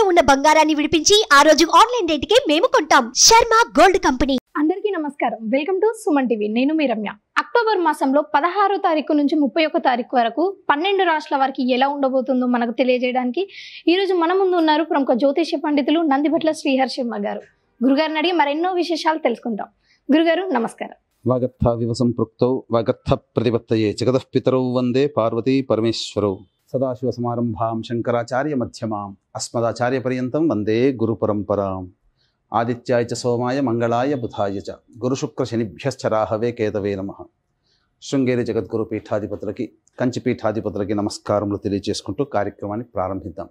ఇంట్లో ఉన్న బంగారాన్ని విడిపించి ఆ రోజు ఆన్లైన్ రేటుకే మేము కొంటాం శర్మ గోల్డ్ కంపెనీ అందరికీ నమస్కారం వెల్కమ్ టు సుమన్ టీవీ నేను మీ రమ్య అక్టోబర్ మాసంలో పదహారో తారీఖు నుంచి ముప్పై ఒక్క తారీఖు వరకు పన్నెండు రాష్ట్రాల వారికి ఎలా ఉండబోతుందో మనకు తెలియజేయడానికి ఈరోజు మన ముందు ఉన్నారు ప్రముఖ జ్యోతిష్య పండితులు నందిభట్ల శ్రీహర్ శర్మ గారు గురుగారిని అడిగి మరెన్నో విశేషాలు తెలుసుకుందాం గురుగారు నమస్కారం వాగర్థ వివసం ప్రక్తౌ వాగర్థ ప్రతిపత్తయే పితరౌ వందే పార్వతీ పరమేశ్వరౌ సదాశివ సదాశివసమారంభాం శంకరాచార్య మధ్యమాం అస్మదాచార్యపర్యంతం వందే గురుపరంపరాం ఆదిత్యాయ చ సోమాయ మంగళాయ బుధాయ చ గురుశుక్రశనిభ్యశ్చ రాహవే కేతవే నమ శృంగేరి జగద్గురు పీఠాధిపతులకి కంచి పీఠాధిపతులకి నమస్కారములు తెలియజేసుకుంటూ కార్యక్రమాన్ని ప్రారంభిద్దాం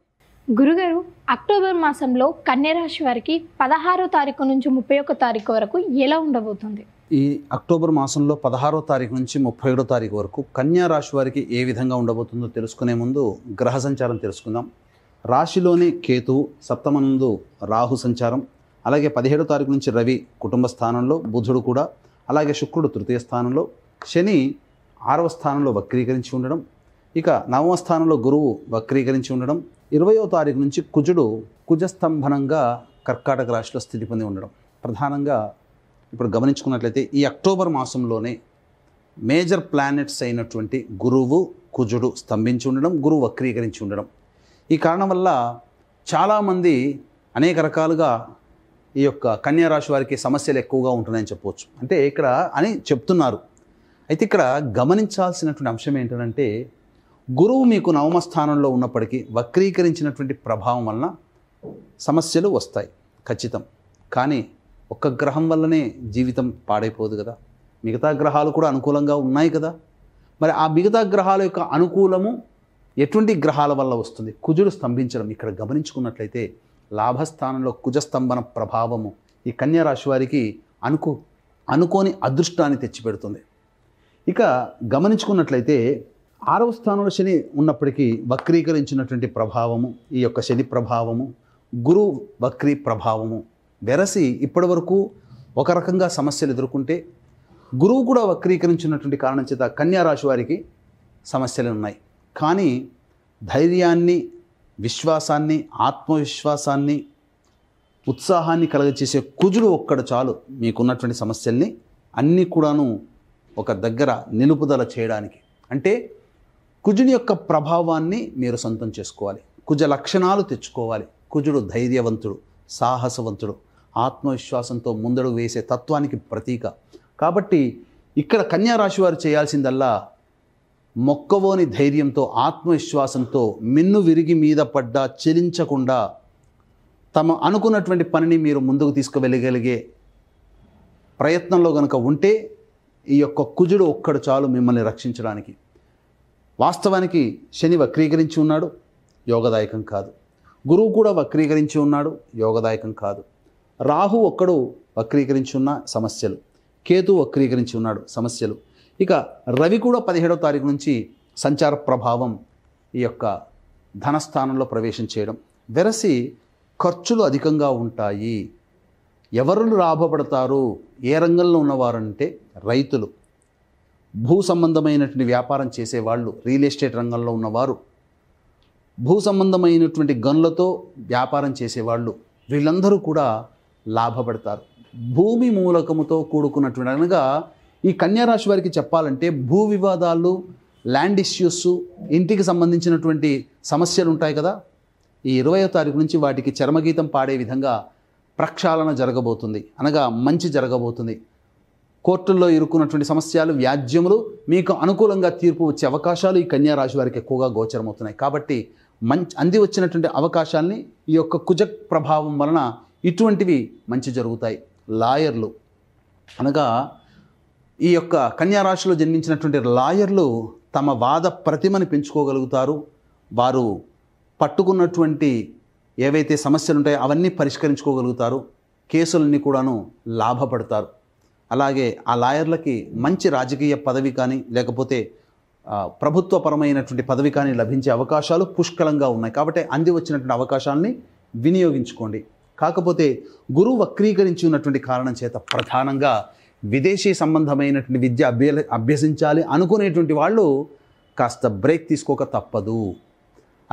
గురుగారు అక్టోబర్ మాసంలో కన్యరాశి వారికి పదహారో తారీఖు నుంచి ముప్పై ఒక్క తారీఖు వరకు ఎలా ఉండబోతుంది ఈ అక్టోబర్ మాసంలో పదహారో తారీఖు నుంచి ముప్పై ఏడో తారీఖు వరకు కన్యా రాశి వారికి ఏ విధంగా ఉండబోతుందో తెలుసుకునే ముందు గ్రహ సంచారం తెలుసుకుందాం రాశిలోనే కేతు సప్తమనందు రాహు సంచారం అలాగే పదిహేడో తారీఖు నుంచి రవి కుటుంబ స్థానంలో బుధుడు కూడా అలాగే శుక్రుడు తృతీయ స్థానంలో శని ఆరవ స్థానంలో వక్రీకరించి ఉండడం ఇక నవమ స్థానంలో గురువు వక్రీకరించి ఉండడం ఇరవయో తారీఖు నుంచి కుజుడు కుజస్తంభనంగా కర్కాటక రాశిలో స్థితి పొంది ఉండడం ప్రధానంగా ఇప్పుడు గమనించుకున్నట్లయితే ఈ అక్టోబర్ మాసంలోనే మేజర్ ప్లానెట్స్ అయినటువంటి గురువు కుజుడు స్తంభించి ఉండడం గురువు వక్రీకరించి ఉండడం ఈ కారణం వల్ల చాలామంది అనేక రకాలుగా ఈ యొక్క కన్యా రాశి వారికి సమస్యలు ఎక్కువగా ఉంటున్నాయని చెప్పవచ్చు అంటే ఇక్కడ అని చెప్తున్నారు అయితే ఇక్కడ గమనించాల్సినటువంటి అంశం ఏంటంటే గురువు మీకు నవమ స్థానంలో ఉన్నప్పటికీ వక్రీకరించినటువంటి ప్రభావం వలన సమస్యలు వస్తాయి ఖచ్చితం కానీ ఒక్క గ్రహం వల్లనే జీవితం పాడైపోదు కదా మిగతా గ్రహాలు కూడా అనుకూలంగా ఉన్నాయి కదా మరి ఆ మిగతా గ్రహాల యొక్క అనుకూలము ఎటువంటి గ్రహాల వల్ల వస్తుంది కుజుడు స్తంభించడం ఇక్కడ గమనించుకున్నట్లయితే లాభస్థానంలో కుజస్తంభన ప్రభావము ఈ రాశి వారికి అనుకు అనుకోని అదృష్టాన్ని తెచ్చిపెడుతుంది ఇక గమనించుకున్నట్లయితే ఆరవ స్థానంలో శని ఉన్నప్పటికీ వక్రీకరించినటువంటి ప్రభావము ఈ యొక్క శని ప్రభావము గురు వక్రీ ప్రభావము వెరసి ఇప్పటి వరకు ఒక రకంగా సమస్యలు ఎదుర్కొంటే గురువు కూడా వక్రీకరించినటువంటి కారణం చేత కన్యారాశి వారికి సమస్యలు ఉన్నాయి కానీ ధైర్యాన్ని విశ్వాసాన్ని ఆత్మవిశ్వాసాన్ని ఉత్సాహాన్ని కలగచేసే కుజుడు ఒక్కడ చాలు మీకున్నటువంటి సమస్యల్ని అన్నీ కూడాను ఒక దగ్గర నిలుపుదల చేయడానికి అంటే కుజుని యొక్క ప్రభావాన్ని మీరు సొంతం చేసుకోవాలి కుజ లక్షణాలు తెచ్చుకోవాలి కుజుడు ధైర్యవంతుడు సాహసవంతుడు ఆత్మవిశ్వాసంతో ముందడుగు వేసే తత్వానికి ప్రతీక కాబట్టి ఇక్కడ కన్యారాశి వారు చేయాల్సిందల్లా మొక్కవోని ధైర్యంతో ఆత్మవిశ్వాసంతో మిన్ను విరిగి మీద పడ్డా చెలించకుండా తమ అనుకున్నటువంటి పనిని మీరు ముందుకు తీసుకువెళ్ళగలిగే ప్రయత్నంలో కనుక ఉంటే ఈ యొక్క కుజుడు ఒక్కడు చాలు మిమ్మల్ని రక్షించడానికి వాస్తవానికి శని వక్రీకరించి ఉన్నాడు యోగదాయకం కాదు గురువు కూడా వక్రీకరించి ఉన్నాడు యోగదాయకం కాదు రాహు ఒక్కడు వక్రీకరించున్న సమస్యలు కేతు వక్రీకరించి ఉన్నాడు సమస్యలు ఇక రవి కూడా పదిహేడవ తారీఖు నుంచి సంచార ప్రభావం ఈ యొక్క ధనస్థానంలో ప్రవేశం చేయడం వెరసి ఖర్చులు అధికంగా ఉంటాయి ఎవరు లాభపడతారు ఏ రంగంలో ఉన్నవారంటే రైతులు భూ సంబంధమైనటువంటి వ్యాపారం చేసేవాళ్ళు రియల్ ఎస్టేట్ రంగంలో ఉన్నవారు భూ సంబంధమైనటువంటి గన్లతో వ్యాపారం చేసేవాళ్ళు వీళ్ళందరూ కూడా లాభపడతారు భూమి మూలకముతో కూడుకున్నటువంటి అనగా ఈ కన్యారాశి వారికి చెప్పాలంటే భూ వివాదాలు ల్యాండ్ ఇష్యూస్ ఇంటికి సంబంధించినటువంటి సమస్యలు ఉంటాయి కదా ఈ ఇరవయో తారీఖు నుంచి వాటికి చర్మగీతం పాడే విధంగా ప్రక్షాళన జరగబోతుంది అనగా మంచి జరగబోతుంది కోర్టుల్లో ఇరుక్కున్నటువంటి సమస్యలు వ్యాజ్యములు మీకు అనుకూలంగా తీర్పు వచ్చే అవకాశాలు ఈ కన్యారాశి వారికి ఎక్కువగా గోచరమవుతున్నాయి కాబట్టి మంచి అంది వచ్చినటువంటి అవకాశాల్ని ఈ యొక్క కుజ ప్రభావం వలన ఇటువంటివి మంచి జరుగుతాయి లాయర్లు అనగా ఈ యొక్క కన్యారాశిలో జన్మించినటువంటి లాయర్లు తమ వాద ప్రతిమని పెంచుకోగలుగుతారు వారు పట్టుకున్నటువంటి ఏవైతే సమస్యలు ఉంటాయో అవన్నీ పరిష్కరించుకోగలుగుతారు కేసులన్నీ కూడాను లాభపడతారు అలాగే ఆ లాయర్లకి మంచి రాజకీయ పదవి కానీ లేకపోతే ప్రభుత్వపరమైనటువంటి పదవి కానీ లభించే అవకాశాలు పుష్కలంగా ఉన్నాయి కాబట్టి అంది వచ్చినటువంటి అవకాశాలని వినియోగించుకోండి కాకపోతే గురువు వక్రీకరించి ఉన్నటువంటి కారణం చేత ప్రధానంగా విదేశీ సంబంధమైనటువంటి విద్య అభ్య అభ్యసించాలి అనుకునేటువంటి వాళ్ళు కాస్త బ్రేక్ తీసుకోక తప్పదు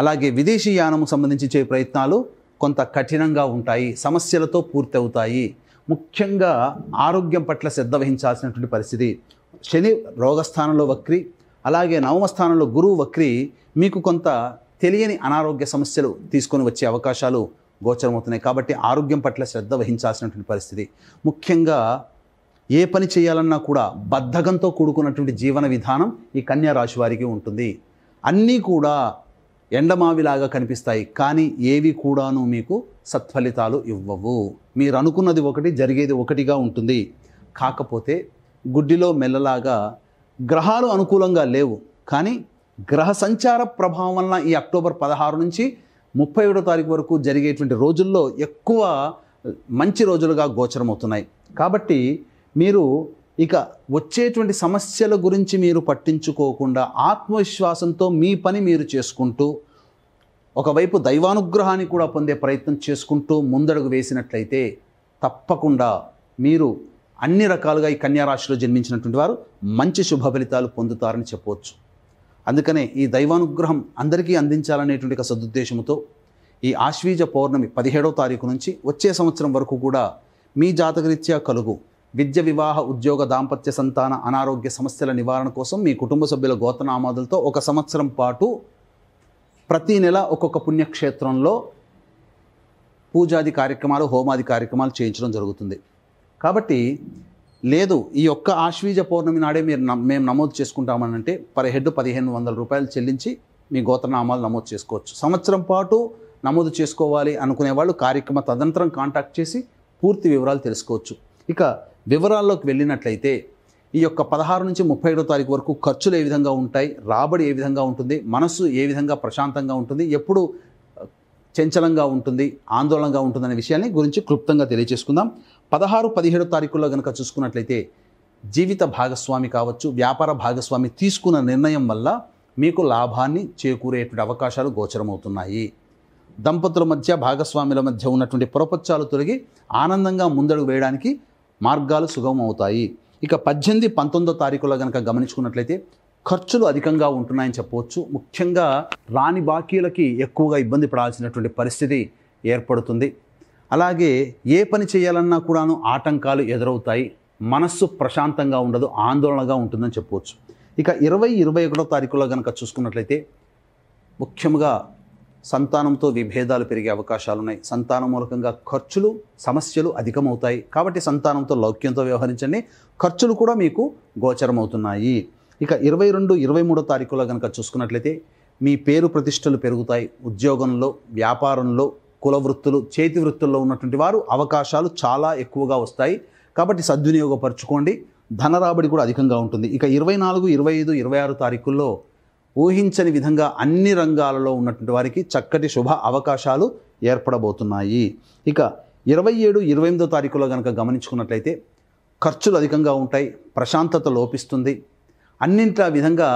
అలాగే విదేశీ యానము సంబంధించి చే ప్రయత్నాలు కొంత కఠినంగా ఉంటాయి సమస్యలతో పూర్తవుతాయి ముఖ్యంగా ఆరోగ్యం పట్ల శ్రద్ధ వహించాల్సినటువంటి పరిస్థితి శని రోగస్థానంలో వక్రి అలాగే నవమస్థానంలో గురువు వక్రి మీకు కొంత తెలియని అనారోగ్య సమస్యలు తీసుకొని వచ్చే అవకాశాలు గోచరమవుతున్నాయి కాబట్టి ఆరోగ్యం పట్ల శ్రద్ధ వహించాల్సినటువంటి పరిస్థితి ముఖ్యంగా ఏ పని చేయాలన్నా కూడా బద్ధకంతో కూడుకున్నటువంటి జీవన విధానం ఈ కన్యా రాశి వారికి ఉంటుంది అన్నీ కూడా ఎండమావిలాగా కనిపిస్తాయి కానీ ఏవి కూడాను మీకు సత్ఫలితాలు ఇవ్వవు మీరు అనుకున్నది ఒకటి జరిగేది ఒకటిగా ఉంటుంది కాకపోతే గుడ్డిలో మెల్లలాగా గ్రహాలు అనుకూలంగా లేవు కానీ గ్రహ సంచార ప్రభావం వలన ఈ అక్టోబర్ పదహారు నుంచి ముప్పై ఒకటో తారీఖు వరకు జరిగేటువంటి రోజుల్లో ఎక్కువ మంచి రోజులుగా గోచరమవుతున్నాయి కాబట్టి మీరు ఇక వచ్చేటువంటి సమస్యల గురించి మీరు పట్టించుకోకుండా ఆత్మవిశ్వాసంతో మీ పని మీరు చేసుకుంటూ ఒకవైపు దైవానుగ్రహాన్ని కూడా పొందే ప్రయత్నం చేసుకుంటూ ముందడుగు వేసినట్లయితే తప్పకుండా మీరు అన్ని రకాలుగా ఈ కన్యారాశిలో జన్మించినటువంటి వారు మంచి శుభ ఫలితాలు పొందుతారని చెప్పవచ్చు అందుకనే ఈ దైవానుగ్రహం అందరికీ అందించాలనేటువంటి ఒక సదుద్దేశంతో ఈ ఆశ్వీజ పౌర్ణమి పదిహేడవ తారీఖు నుంచి వచ్చే సంవత్సరం వరకు కూడా మీ జాతకరీత్యా కలుగు విద్య వివాహ ఉద్యోగ దాంపత్య సంతాన అనారోగ్య సమస్యల నివారణ కోసం మీ కుటుంబ సభ్యుల గోతనామాదులతో ఒక సంవత్సరం పాటు ప్రతి నెల ఒక్కొక్క పుణ్యక్షేత్రంలో పూజాది కార్యక్రమాలు హోమాది కార్యక్రమాలు చేయించడం జరుగుతుంది కాబట్టి లేదు ఈ యొక్క ఆశ్వీజ పౌర్ణమి నాడే మీరు మేము నమోదు చేసుకుంటామనంటే పర్ హెడ్ పదిహేను వందల రూపాయలు చెల్లించి మీ గోత్రనామాలు నమోదు చేసుకోవచ్చు సంవత్సరం పాటు నమోదు చేసుకోవాలి అనుకునే వాళ్ళు కార్యక్రమ తదనంతరం కాంటాక్ట్ చేసి పూర్తి వివరాలు తెలుసుకోవచ్చు ఇక వివరాల్లోకి వెళ్ళినట్లయితే ఈ యొక్క పదహారు నుంచి ముప్పై ఏడో తారీఖు వరకు ఖర్చులు ఏ విధంగా ఉంటాయి రాబడి ఏ విధంగా ఉంటుంది మనస్సు ఏ విధంగా ప్రశాంతంగా ఉంటుంది ఎప్పుడు చంచలంగా ఉంటుంది ఆందోళనగా ఉంటుందనే విషయాన్ని గురించి క్లుప్తంగా తెలియజేసుకుందాం పదహారు పదిహేడు తారీఖుల్లో కనుక చూసుకున్నట్లయితే జీవిత భాగస్వామి కావచ్చు వ్యాపార భాగస్వామి తీసుకున్న నిర్ణయం వల్ల మీకు లాభాన్ని చేకూరేటువంటి అవకాశాలు గోచరమవుతున్నాయి దంపతుల మధ్య భాగస్వాముల మధ్య ఉన్నటువంటి పొరపచ్చాలు తొలగి ఆనందంగా ముందడుగు వేయడానికి మార్గాలు సుగమం అవుతాయి ఇక పద్దెనిమిది పంతొమ్మిదో తారీఖులో కనుక గమనించుకున్నట్లయితే ఖర్చులు అధికంగా ఉంటున్నాయని చెప్పవచ్చు ముఖ్యంగా రాని బాకీలకి ఎక్కువగా ఇబ్బంది పడాల్సినటువంటి పరిస్థితి ఏర్పడుతుంది అలాగే ఏ పని చేయాలన్నా కూడాను ఆటంకాలు ఎదురవుతాయి మనస్సు ప్రశాంతంగా ఉండదు ఆందోళనగా ఉంటుందని చెప్పవచ్చు ఇక ఇరవై ఇరవై ఒకటో తారీఖులో కనుక చూసుకున్నట్లయితే ముఖ్యంగా సంతానంతో విభేదాలు పెరిగే అవకాశాలు ఉన్నాయి సంతానం మూలకంగా ఖర్చులు సమస్యలు అధికమవుతాయి కాబట్టి సంతానంతో లౌక్యంతో వ్యవహరించండి ఖర్చులు కూడా మీకు గోచరమవుతున్నాయి ఇక ఇరవై రెండు ఇరవై మూడో తారీఖులో కనుక చూసుకున్నట్లయితే మీ పేరు ప్రతిష్టలు పెరుగుతాయి ఉద్యోగంలో వ్యాపారంలో కుల వృత్తులు చేతి వృత్తుల్లో ఉన్నటువంటి వారు అవకాశాలు చాలా ఎక్కువగా వస్తాయి కాబట్టి సద్వినియోగపరచుకోండి ధన రాబడి కూడా అధికంగా ఉంటుంది ఇక ఇరవై నాలుగు ఇరవై ఐదు ఇరవై ఆరు తారీఖుల్లో ఊహించని విధంగా అన్ని రంగాలలో ఉన్నటువంటి వారికి చక్కటి శుభ అవకాశాలు ఏర్పడబోతున్నాయి ఇక ఇరవై ఏడు ఇరవై ఎనిమిదో తారీఖులో కనుక గమనించుకున్నట్లయితే ఖర్చులు అధికంగా ఉంటాయి ప్రశాంతత లోపిస్తుంది అన్నింట విధంగా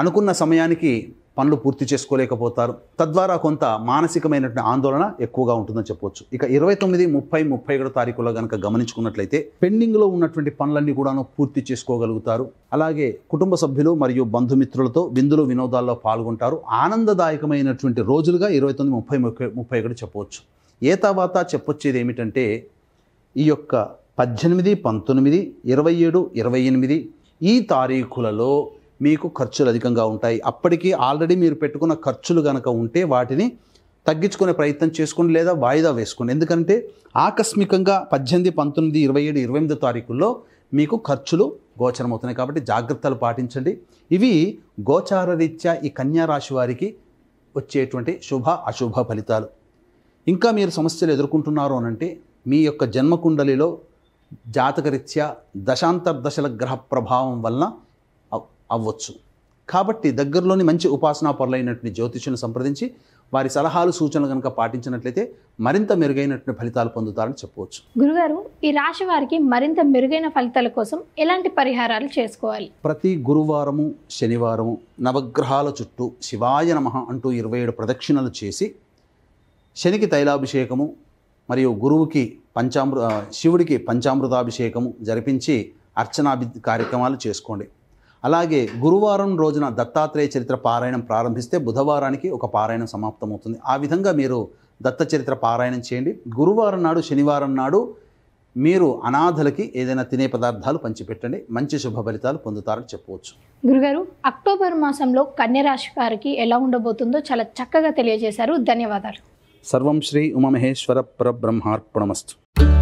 అనుకున్న సమయానికి పనులు పూర్తి చేసుకోలేకపోతారు తద్వారా కొంత మానసికమైనటువంటి ఆందోళన ఎక్కువగా ఉంటుందని చెప్పవచ్చు ఇక ఇరవై తొమ్మిది ముప్పై ముప్పై ఏడు తారీఖులో కనుక గమనించుకున్నట్లయితే పెండింగ్లో ఉన్నటువంటి పనులన్నీ కూడాను పూర్తి చేసుకోగలుగుతారు అలాగే కుటుంబ సభ్యులు మరియు బంధుమిత్రులతో విందులు వినోదాల్లో పాల్గొంటారు ఆనందదాయకమైనటువంటి రోజులుగా ఇరవై తొమ్మిది ముప్పై ముప్పై ముప్పై ఒకటి చెప్పవచ్చు ఏ తర్వాత చెప్పొచ్చేది ఏమిటంటే ఈ యొక్క పద్దెనిమిది పంతొమ్మిది ఇరవై ఏడు ఇరవై ఎనిమిది ఈ తారీఖులలో మీకు ఖర్చులు అధికంగా ఉంటాయి అప్పటికి ఆల్రెడీ మీరు పెట్టుకున్న ఖర్చులు కనుక ఉంటే వాటిని తగ్గించుకునే ప్రయత్నం చేసుకోండి లేదా వాయిదా వేసుకోండి ఎందుకంటే ఆకస్మికంగా పద్దెనిమిది పంతొమ్మిది ఇరవై ఏడు ఇరవై ఎనిమిది తారీఖుల్లో మీకు ఖర్చులు గోచరమవుతున్నాయి కాబట్టి జాగ్రత్తలు పాటించండి ఇవి గోచార రీత్యా ఈ కన్యా రాశి వారికి వచ్చేటువంటి శుభ అశుభ ఫలితాలు ఇంకా మీరు సమస్యలు ఎదుర్కొంటున్నారు అనంటే మీ యొక్క జన్మకుండలిలో జాతకరీత్యా దశాంతర్దశల గ్రహ ప్రభావం వలన అవ్వచ్చు కాబట్టి దగ్గరలోని మంచి ఉపాసనా పరులైనటువంటి జ్యోతిష్యులను సంప్రదించి వారి సలహాలు సూచనలు కనుక పాటించినట్లయితే మరింత మెరుగైనటువంటి ఫలితాలు పొందుతారని చెప్పవచ్చు గురుగారు ఈ రాశి వారికి మరింత మెరుగైన ఫలితాల కోసం ఎలాంటి పరిహారాలు చేసుకోవాలి ప్రతి గురువారము శనివారము నవగ్రహాల చుట్టూ శివాయ నమ అంటూ ఇరవై ఏడు ప్రదక్షిణలు చేసి శనికి తైలాభిషేకము మరియు గురువుకి పంచామృ శివుడికి పంచామృతాభిషేకము జరిపించి అర్చనాభి కార్యక్రమాలు చేసుకోండి అలాగే గురువారం రోజున దత్తాత్రేయ చరిత్ర పారాయణం ప్రారంభిస్తే బుధవారానికి ఒక పారాయణం సమాప్తమవుతుంది ఆ విధంగా మీరు దత్త చరిత్ర పారాయణం చేయండి గురువారం నాడు శనివారం నాడు మీరు అనాథలకి ఏదైనా తినే పదార్థాలు పంచిపెట్టండి మంచి శుభ ఫలితాలు పొందుతారని చెప్పవచ్చు గురుగారు అక్టోబర్ మాసంలో కన్యరాశి వారికి ఎలా ఉండబోతుందో చాలా చక్కగా తెలియజేశారు ధన్యవాదాలు సర్వం శ్రీ ఉమమహేశ్వర పరబ్రహ్మార్పణమస్తు